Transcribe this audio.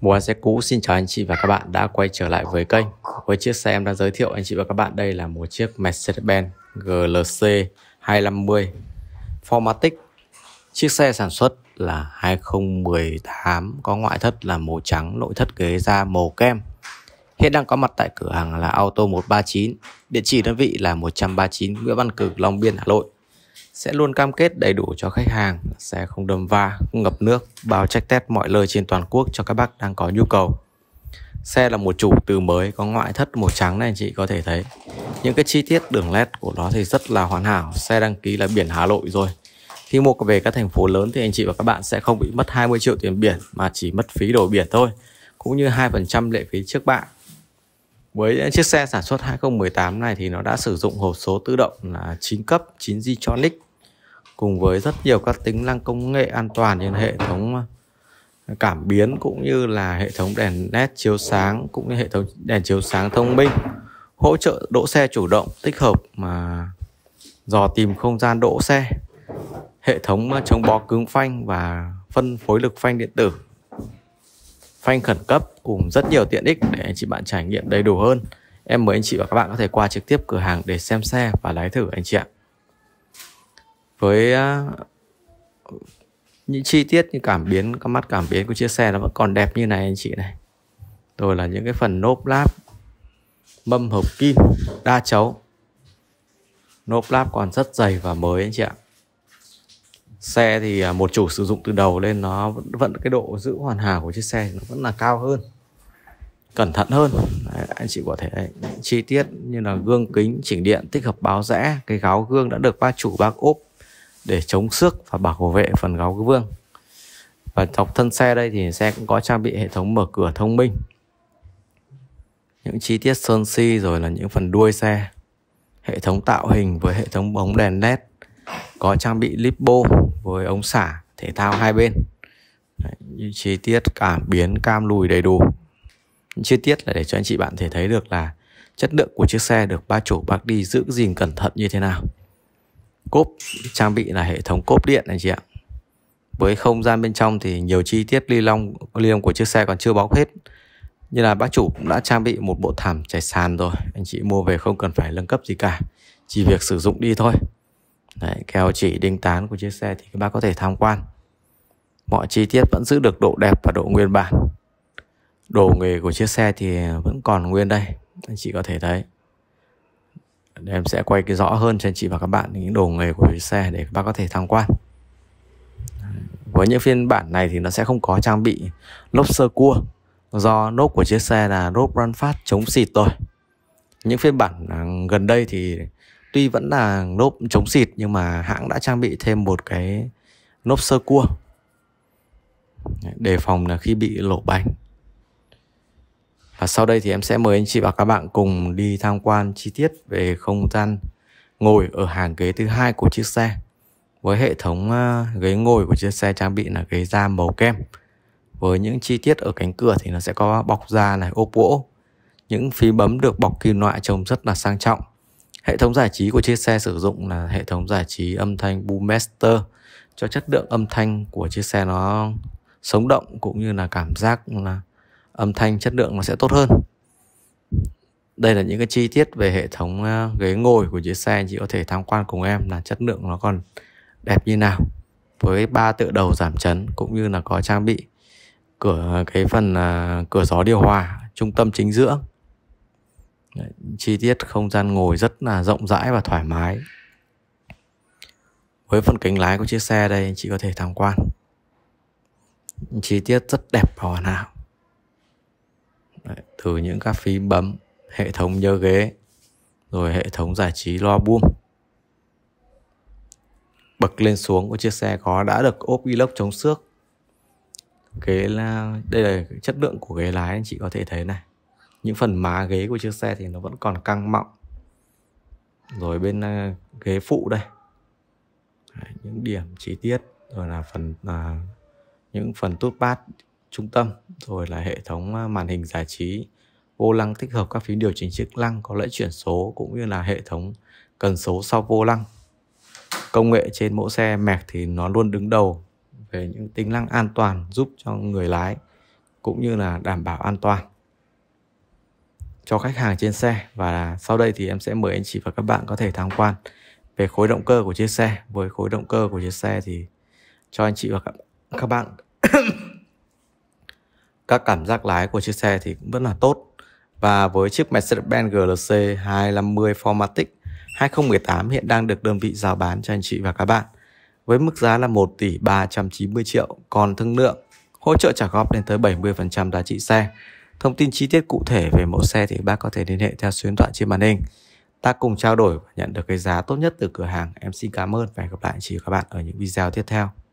Mùa Xe Cũ xin chào anh chị và các bạn đã quay trở lại với kênh Với chiếc xe em đang giới thiệu anh chị và các bạn đây là một chiếc Mercedes-Benz GLC 250 Formatic Chiếc xe sản xuất là 2018 có ngoại thất là màu trắng nội thất ghế da màu kem Hiện đang có mặt tại cửa hàng là Auto 139 Địa chỉ đơn vị là 139 Nguyễn Văn Cử, Long Biên, Hà Nội sẽ luôn cam kết đầy đủ cho khách hàng, sẽ không đầm va, không ngập nước, bao check test mọi lời trên toàn quốc cho các bác đang có nhu cầu. Xe là một chủ từ mới có ngoại thất màu trắng này anh chị có thể thấy. Những cái chi tiết đường led của nó thì rất là hoàn hảo, xe đăng ký là biển Hà Nội rồi. Khi mua về các thành phố lớn thì anh chị và các bạn sẽ không bị mất 20 triệu tiền biển mà chỉ mất phí đổi biển thôi, cũng như 2% lệ phí trước bạ với chiếc xe sản xuất 2018 này thì nó đã sử dụng hộp số tự động là 9 cấp 9 G-tronic cùng với rất nhiều các tính năng công nghệ an toàn như hệ thống ờ, cảm biến cũng như là hệ thống đèn led chiếu sáng cũng như hệ thống đèn chiếu sáng thông minh hỗ trợ đỗ xe chủ động tích hợp mà dò tìm không gian đỗ xe hệ thống ờ, chống bó cứng phanh và phân phối lực phanh điện tử phanh khẩn cấp cùng rất nhiều tiện ích để anh chị bạn trải nghiệm đầy đủ hơn. Em mời anh chị và các bạn có thể qua trực tiếp cửa hàng để xem xe và lái thử anh chị ạ. Với à, những chi tiết như cảm biến, các mắt cảm biến của chiếc xe nó vẫn còn đẹp như này anh chị này. Rồi là những cái phần nốp láp, mâm hộp kim, đa chấu. Nốp láp còn rất dày và mới anh chị ạ xe thì à, một chủ sử dụng từ đầu lên nó vẫn, cái độ giữ hoàn hảo của chiếc xe nó vẫn là cao hơn cẩn thận hơn đấy, anh chị có thể đấy, chi tiết như là gương kính chỉnh điện tích hợp báo rẽ cái gáo gương đã được ba chủ bác ốp để chống xước và bảo vệ phần gáo gương và dọc thân xe đây thì xe cũng có trang bị hệ thống mở cửa thông minh những chi tiết sơn si rồi là những phần đuôi xe hệ thống tạo hình với hệ thống bóng đèn led có trang bị lipo với ống xả thể thao hai bên Đấy, chi tiết cảm biến cam lùi đầy đủ chi tiết là để cho anh chị bạn thể thấy được là chất lượng của chiếc xe được ba chủ bác đi giữ gìn cẩn thận như thế nào cốp trang bị là hệ thống cốp điện anh chị ạ với không gian bên trong thì nhiều chi tiết ly lông ly lông của chiếc xe còn chưa bóc hết như là bác chủ cũng đã trang bị một bộ thảm trải sàn rồi anh chị mua về không cần phải nâng cấp gì cả chỉ việc sử dụng đi thôi Đấy, keo chỉ đinh tán của chiếc xe thì các bác có thể tham quan mọi chi tiết vẫn giữ được độ đẹp và độ nguyên bản đồ nghề của chiếc xe thì vẫn còn nguyên đây anh chị có thể thấy em sẽ quay cái rõ hơn cho anh chị và các bạn những đồ nghề của chiếc xe để các bác có thể tham quan với những phiên bản này thì nó sẽ không có trang bị lốp sơ cua do lốp của chiếc xe là lốp run phát chống xịt rồi những phiên bản gần đây thì tuy vẫn là lốp chống xịt nhưng mà hãng đã trang bị thêm một cái lốp sơ cua đề phòng là khi bị lổ bánh và sau đây thì em sẽ mời anh chị và các bạn cùng đi tham quan chi tiết về không gian ngồi ở hàng ghế thứ hai của chiếc xe với hệ thống à, ghế ngồi của chiếc xe trang bị là ghế da màu kem với những chi tiết ở cánh cửa thì nó sẽ có bọc da này ốp gỗ những phím bấm được bọc kim loại trông rất là sang trọng Hệ thống giải trí của chiếc xe sử dụng là hệ thống giải trí âm thanh Boommaster cho chất lượng âm thanh của chiếc xe nó sống động cũng như là cảm giác là âm thanh chất lượng nó sẽ tốt hơn. Đây là những cái chi tiết về hệ thống ờ, ghế ngồi của chiếc xe chị có thể tham quan cùng em là chất lượng nó còn đẹp như nào với ba tựa đầu giảm chấn cũng như là có trang bị cửa cái phần ờ, cửa gió điều hòa trung tâm chính giữa Đấy, chi tiết không gian ngồi rất là rộng rãi và thoải mái với phần kính lái của chiếc xe đây chị có thể tham quan chi tiết rất đẹp và hoàn hảo Đấy, từ những các phím bấm hệ thống nhớ ghế rồi hệ thống giải trí loa buông bậc lên xuống của chiếc xe có đã được ốp inox chống xước ghế là đây là chất lượng của ghế lái chị có thể thấy này những phần má ghế của chiếc xe thì nó vẫn còn căng mọng rồi bên uh, ghế phụ đây Đấy, những điểm chi tiết rồi là phần à, những phần tút bát trung tâm rồi là hệ thống à, màn hình giải trí vô lăng tích hợp các phím điều chỉnh chức năng có lẽ chuyển số cũng như là hệ thống cần số sau vô lăng công nghệ trên mẫu xe mẹc thì nó luôn đứng đầu về những tính năng an toàn giúp cho người lái cũng như là đảm bảo an toàn cho khách hàng trên xe và sau đây thì em sẽ mời anh chị và các bạn có thể tham quan về khối động cơ của chiếc xe với khối động cơ của chiếc xe thì cho anh chị và các, các bạn các cảm giác lái của chiếc xe thì cũng rất là tốt và với chiếc Mercedes-Benz GLC 250 4Matic 2018 hiện đang được đơn vị giao bán cho anh chị và các bạn với mức giá là 1 tỷ 390 triệu còn thương lượng hỗ trợ trả góp lên tới 70% giá trị xe Thông tin chi tiết cụ thể về mẫu xe thì bác có thể liên hệ theo số điện thoại trên màn hình. Ta cùng trao đổi và nhận được cái giá tốt nhất từ cửa hàng. Em xin cảm ơn và hẹn gặp lại chị và các bạn ở những video tiếp theo.